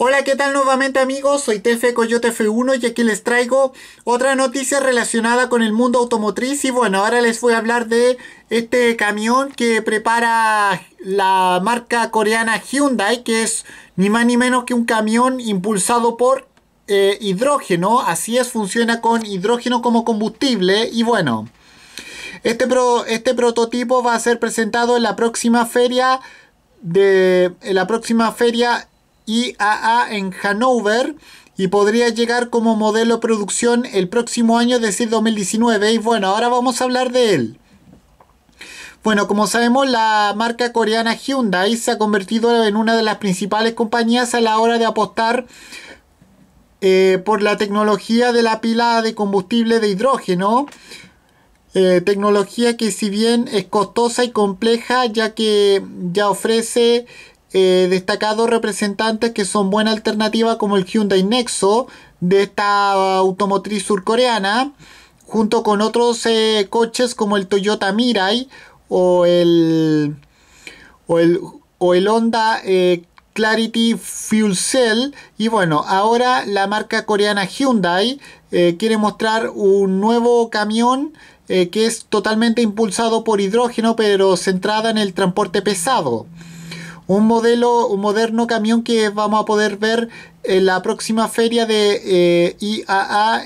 Hola, ¿qué tal nuevamente amigos? Soy Tefe Coyote F1 y aquí les traigo otra noticia relacionada con el mundo automotriz y bueno, ahora les voy a hablar de este camión que prepara la marca coreana Hyundai que es ni más ni menos que un camión impulsado por eh, hidrógeno, así es, funciona con hidrógeno como combustible y bueno, este, este prototipo va a ser presentado en la próxima feria de en la próxima feria IAA en Hannover y podría llegar como modelo producción el próximo año, es decir, 2019. Y bueno, ahora vamos a hablar de él. Bueno, como sabemos, la marca coreana Hyundai se ha convertido en una de las principales compañías a la hora de apostar eh, por la tecnología de la pila de combustible de hidrógeno. Eh, tecnología que si bien es costosa y compleja, ya que ya ofrece eh, destacados representantes que son buena alternativa como el Hyundai Nexo de esta automotriz surcoreana, junto con otros eh, coches como el Toyota Mirai o el, o el, Honda eh, Clarity Fuel Cell. Y bueno, ahora la marca coreana Hyundai quiere mostrar un nuevo camión que es totalmente impulsado por hidrógeno pero centrada en el transporte pesado. Un modelo, un moderno camión que vamos a poder ver en la próxima feria de eh, IAA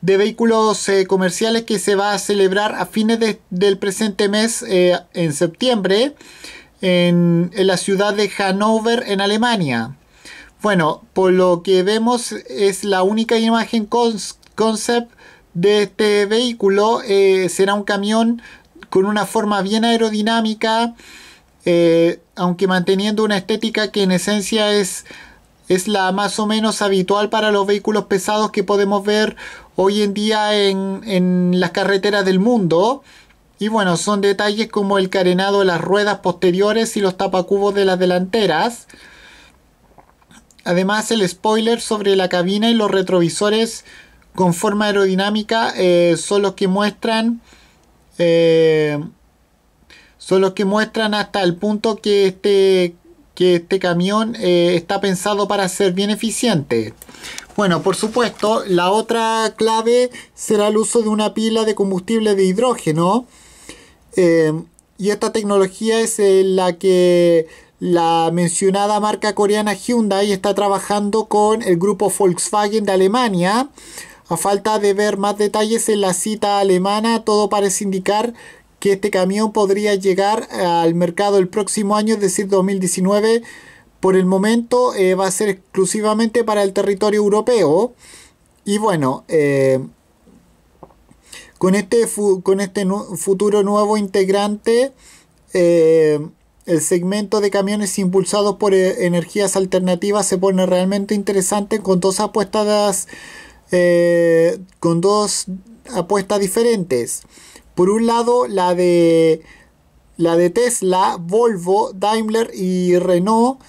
de vehículos eh, comerciales que se va a celebrar a fines del presente mes eh, en septiembre en, la ciudad de Hannover en Alemania. Bueno, por lo que vemos es la única imagen concept de este vehículo. será un camión con una forma bien aerodinámica eh, aunque manteniendo una estética que en esencia es, es la más o menos habitual para los vehículos pesados que podemos ver hoy en día en, las carreteras del mundo. Y bueno, son detalles como el carenado de las ruedas posteriores y los tapacubos de las delanteras. Además, el spoiler sobre la cabina y los retrovisores con forma aerodinámica eh, son los que muestran eh, son los que muestran hasta el punto que este, que este camión eh, está pensado para ser bien eficiente. Bueno, por supuesto, la otra clave será el uso de una pila de combustible de hidrógeno. Eh, y esta tecnología es eh, la que la mencionada marca coreana Hyundai está trabajando con el grupo Volkswagen de Alemania. A falta de ver más detalles en la cita alemana, todo parece indicar que este camión podría llegar al mercado el próximo año, es decir, 2019. Por el momento eh, va a ser exclusivamente para el territorio europeo. Y bueno, eh, con, este con este futuro nuevo integrante, eh, el segmento de camiones impulsados por energías alternativas se pone realmente interesante con dos apuestas, con dos apuestas diferentes. Por un lado, la de, la de Tesla, Volvo, Daimler y Renault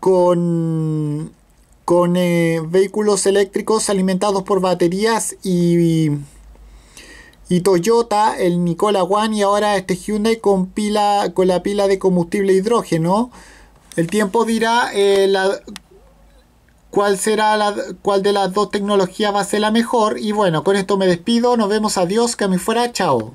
con, con eh, vehículos eléctricos alimentados por baterías y, y, Toyota, el Nikola One y ahora este Hyundai con, pila, con la pila de combustible e hidrógeno. El tiempo dirá eh, cuál será la, cuál de las dos tecnologías va a ser la mejor. Y bueno, con esto me despido. Nos vemos. Adiós. Que a fuera. Chao.